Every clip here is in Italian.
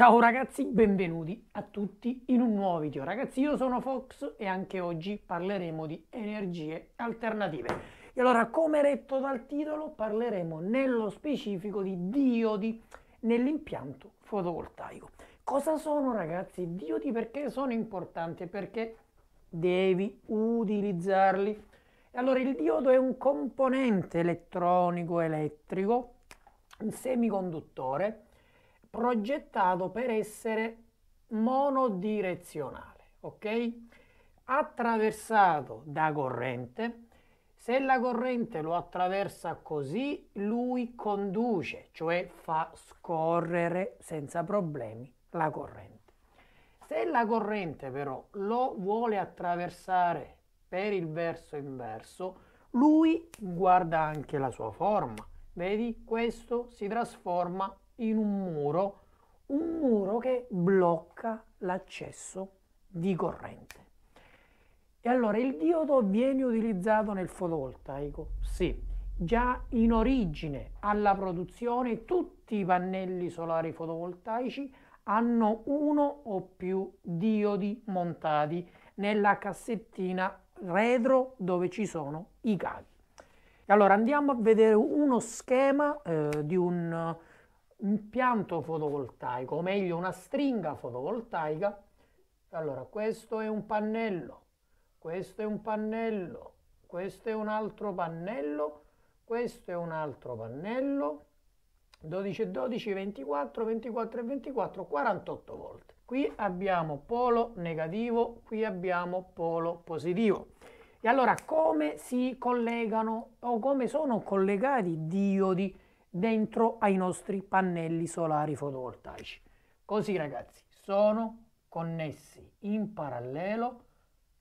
Ciao ragazzi, benvenuti a tutti in un nuovo video. Ragazzi, io sono Fox e anche oggi parleremo di energie alternative. E allora, come detto dal titolo, parleremo nello specifico di diodi nell'impianto fotovoltaico. Cosa sono ragazzi i diodi? Perché sono importanti? Perché devi utilizzarli. Allora, il diodo è un componente elettronico elettrico, un semiconduttore progettato per essere monodirezionale, ok? Attraversato da corrente, se la corrente lo attraversa così, lui conduce, cioè fa scorrere senza problemi la corrente. Se la corrente però lo vuole attraversare per il verso inverso, lui guarda anche la sua forma. Vedi, questo si trasforma in un muro, un muro che blocca l'accesso di corrente. E allora il diodo viene utilizzato nel fotovoltaico? Sì, già in origine alla produzione tutti i pannelli solari fotovoltaici hanno uno o più diodi montati nella cassettina retro dove ci sono i cavi. E Allora andiamo a vedere uno schema eh, di un impianto fotovoltaico, o meglio una stringa fotovoltaica. Allora, questo è un pannello, questo è un pannello, questo è un altro pannello, questo è un altro pannello, 12 12, 24, 24 e 24, 48 volte. Qui abbiamo polo negativo, qui abbiamo polo positivo. E allora come si collegano o come sono collegati i diodi? dentro ai nostri pannelli solari fotovoltaici. Così ragazzi, sono connessi in parallelo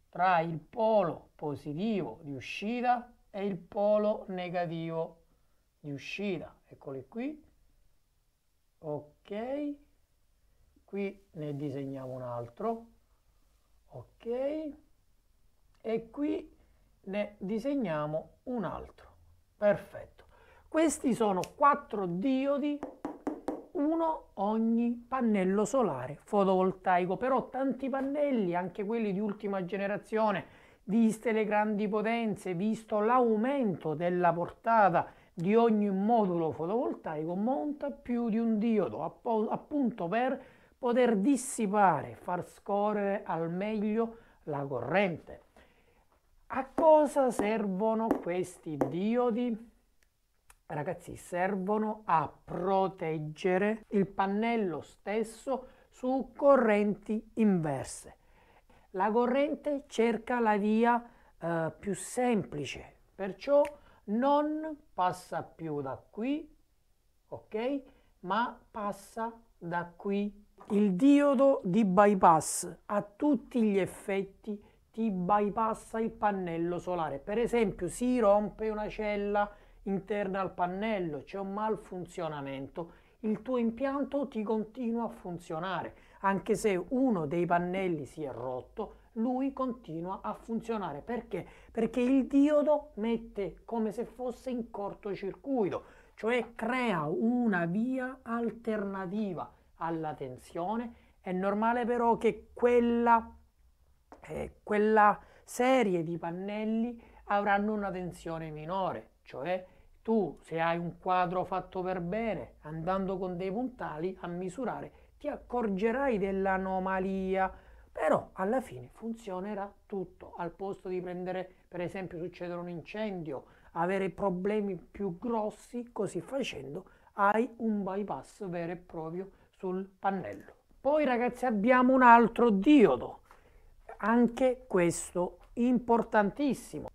tra il polo positivo di uscita e il polo negativo di uscita. Eccoli qui. Ok. Qui ne disegniamo un altro. Ok. E qui ne disegniamo un altro. Perfetto. Questi sono quattro diodi, uno ogni pannello solare fotovoltaico, però tanti pannelli, anche quelli di ultima generazione, viste le grandi potenze, visto l'aumento della portata di ogni modulo fotovoltaico, monta più di un diodo, appunto per poter dissipare, far scorrere al meglio la corrente. A cosa servono questi diodi? ragazzi servono a proteggere il pannello stesso su correnti inverse. La corrente cerca la via eh, più semplice, perciò non passa più da qui, ok? Ma passa da qui. Il diodo di bypass a tutti gli effetti ti bypassa il pannello solare. Per esempio si rompe una cella interna al pannello, c'è un malfunzionamento, il tuo impianto ti continua a funzionare. Anche se uno dei pannelli si è rotto, lui continua a funzionare. Perché? Perché il diodo mette come se fosse in cortocircuito, cioè crea una via alternativa alla tensione. È normale però che quella, eh, quella serie di pannelli avranno una tensione minore, cioè tu se hai un quadro fatto per bene, andando con dei puntali a misurare, ti accorgerai dell'anomalia, però alla fine funzionerà tutto, al posto di prendere, per esempio, succedere un incendio, avere problemi più grossi, così facendo hai un bypass vero e proprio sul pannello. Poi ragazzi abbiamo un altro diodo, anche questo importantissimo.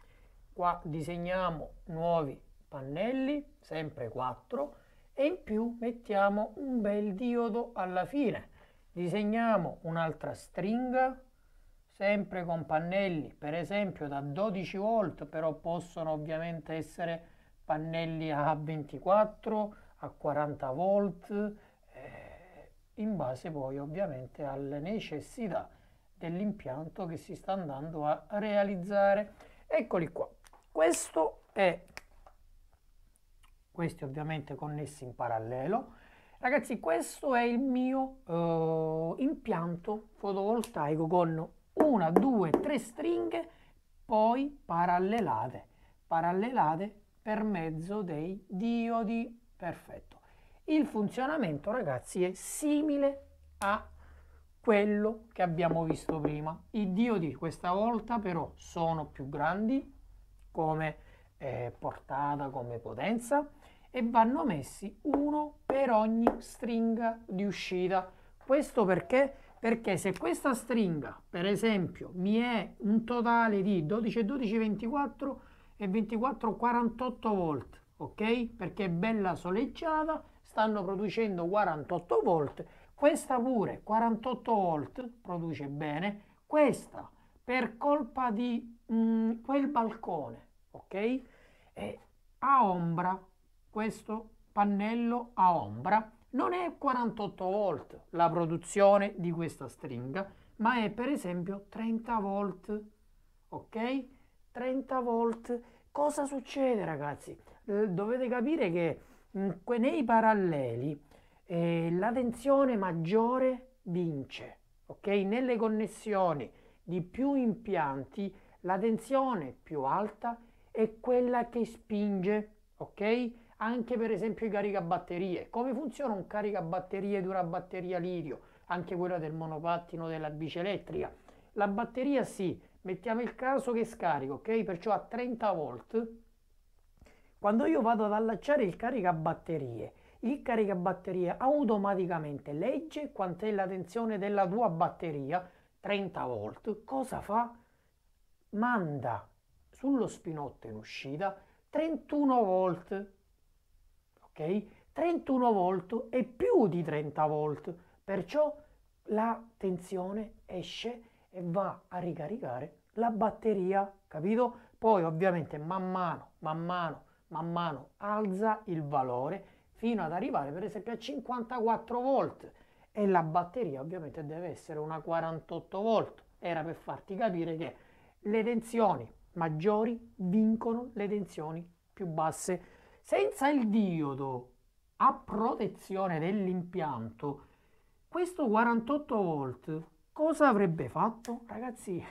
Qua disegniamo nuovi pannelli, sempre 4, e in più mettiamo un bel diodo alla fine. Disegniamo un'altra stringa, sempre con pannelli, per esempio da 12 volt, però possono ovviamente essere pannelli a 24, a 40 volt, eh, in base poi ovviamente alle necessità dell'impianto che si sta andando a realizzare. Eccoli qua. Questo è questi ovviamente connessi in parallelo. Ragazzi, questo è il mio eh, impianto fotovoltaico con una, due, tre stringhe, poi parallelate, parallelate per mezzo dei diodi. Perfetto. Il funzionamento, ragazzi, è simile a quello che abbiamo visto prima. I diodi questa volta però sono più grandi come eh, portata, come potenza e vanno messi uno per ogni stringa di uscita. Questo perché? Perché se questa stringa, per esempio, mi è un totale di 12, 12, 24 e 24, 48 volt, ok? Perché è bella soleggiata, stanno producendo 48 volt, questa pure 48 volt produce bene, questa per colpa di mh, mm, quel balcone, ok? E a ombra questo pannello a ombra non è 48 volt la produzione di questa stringa, ma è per esempio 30 volt. Ok? 30 volt. Cosa succede ragazzi? Eh, dovete capire che mm, nei paralleli eh, la tensione maggiore vince. Ok? Nelle connessioni di più impianti la tensione più alta è quella che spinge. Ok? anche per esempio i caricabatterie. Come funziona un caricabatterie di una batteria litio, anche quella del monopattino della bici elettrica? La batteria sì, mettiamo il caso che scarico, ok? Perciò a 30 volt. Quando io vado ad allacciare il caricabatterie, il caricabatterie automaticamente legge quant'è la tensione della tua batteria, 30 volt. Cosa fa? Manda sullo spinotto in uscita 31 volt ok? 31 volt e più di 30 volt, perciò la tensione esce e va a ricaricare la batteria, capito? Poi ovviamente man mano, man mano, man mano alza il valore fino ad arrivare per esempio a 54 volt e la batteria ovviamente deve essere una 48 volt. Era per farti capire che le tensioni maggiori vincono le tensioni più basse. Senza il diodo a protezione dell'impianto, questo 48 volt cosa avrebbe fatto? Ragazzi,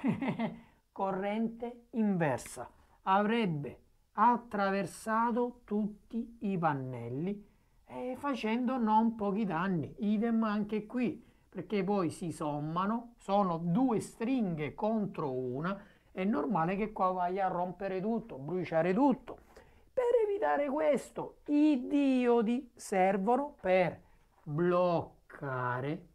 corrente inversa. Avrebbe attraversato tutti i pannelli e facendo non pochi danni. Idem anche qui, perché poi si sommano, sono due stringhe contro una, è normale che qua vai a rompere tutto, bruciare tutto dare questo. I diodi servono per bloccare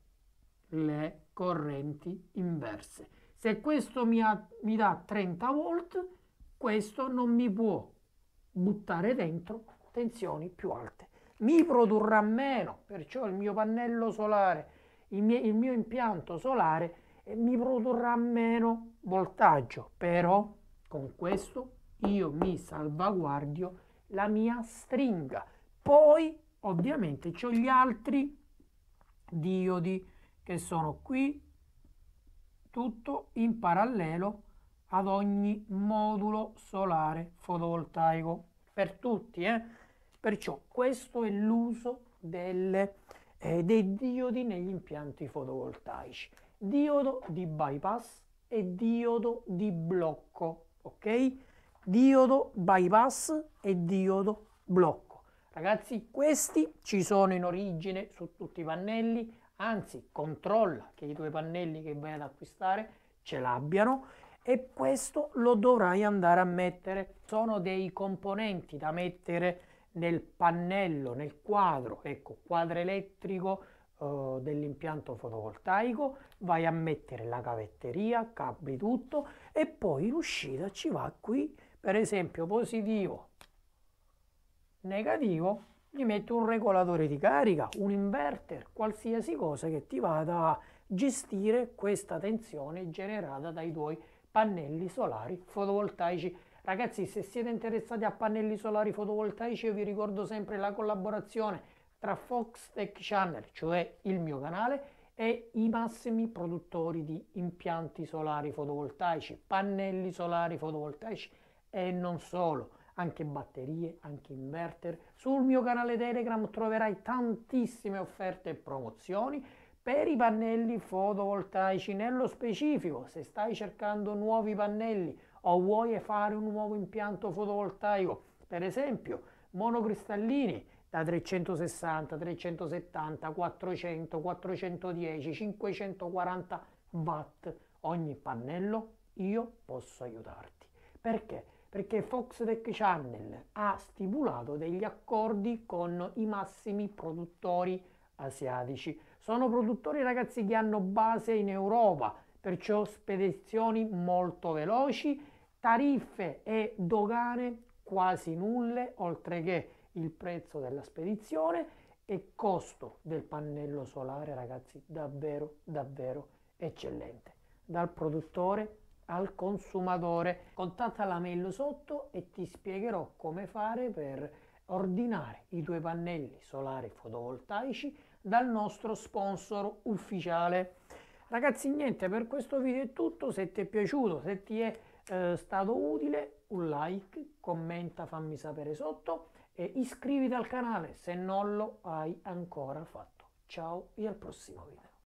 le correnti inverse. Se questo mi, ha, mi dà 30 volt, questo non mi può buttare dentro tensioni più alte. Mi produrrà meno, perciò il mio pannello solare, il mio, il mio impianto solare eh, mi produrrà meno voltaggio, però con questo io mi salvaguardio la mia stringa. Poi ovviamente ho gli altri diodi che sono qui, tutto in parallelo ad ogni modulo solare fotovoltaico per tutti. Eh? Perciò questo è l'uso delle, eh, dei diodi negli impianti fotovoltaici. Diodo di bypass e diodo di blocco, ok? diodo bypass e diodo blocco. Ragazzi, questi ci sono in origine su tutti i pannelli, anzi controlla che i tuoi pannelli che vai ad acquistare ce l'abbiano e questo lo dovrai andare a mettere. Sono dei componenti da mettere nel pannello, nel quadro, ecco, quadro elettrico eh, dell'impianto fotovoltaico, vai a mettere la cavetteria, cabri tutto e poi in uscita ci va qui per esempio positivo, negativo, gli metto un regolatore di carica, un inverter, qualsiasi cosa che ti vada a gestire questa tensione generata dai tuoi pannelli solari fotovoltaici. Ragazzi, se siete interessati a pannelli solari fotovoltaici, io vi ricordo sempre la collaborazione tra Fox Tech Channel, cioè il mio canale, e i massimi produttori di impianti solari fotovoltaici, pannelli solari fotovoltaici e non solo, anche batterie, anche inverter. Sul mio canale Telegram troverai tantissime offerte e promozioni per i pannelli fotovoltaici. Nello specifico, se stai cercando nuovi pannelli o vuoi fare un nuovo impianto fotovoltaico, per esempio monocristallini da 360, 370, 400, 410, 540 watt ogni pannello, io posso aiutarti. Perché? perché Fox Tech Channel ha stipulato degli accordi con i massimi produttori asiatici. Sono produttori ragazzi che hanno base in Europa, perciò spedizioni molto veloci, tariffe e dogane quasi nulle, oltre che il prezzo della spedizione e costo del pannello solare, ragazzi, davvero, davvero eccellente. Dal produttore al consumatore. Contatta la mail sotto e ti spiegherò come fare per ordinare i tuoi pannelli solari fotovoltaici dal nostro sponsor ufficiale. Ragazzi niente, per questo video è tutto, se ti è piaciuto, se ti è eh, stato utile un like, commenta, fammi sapere sotto e iscriviti al canale se non lo hai ancora fatto. Ciao e al prossimo video.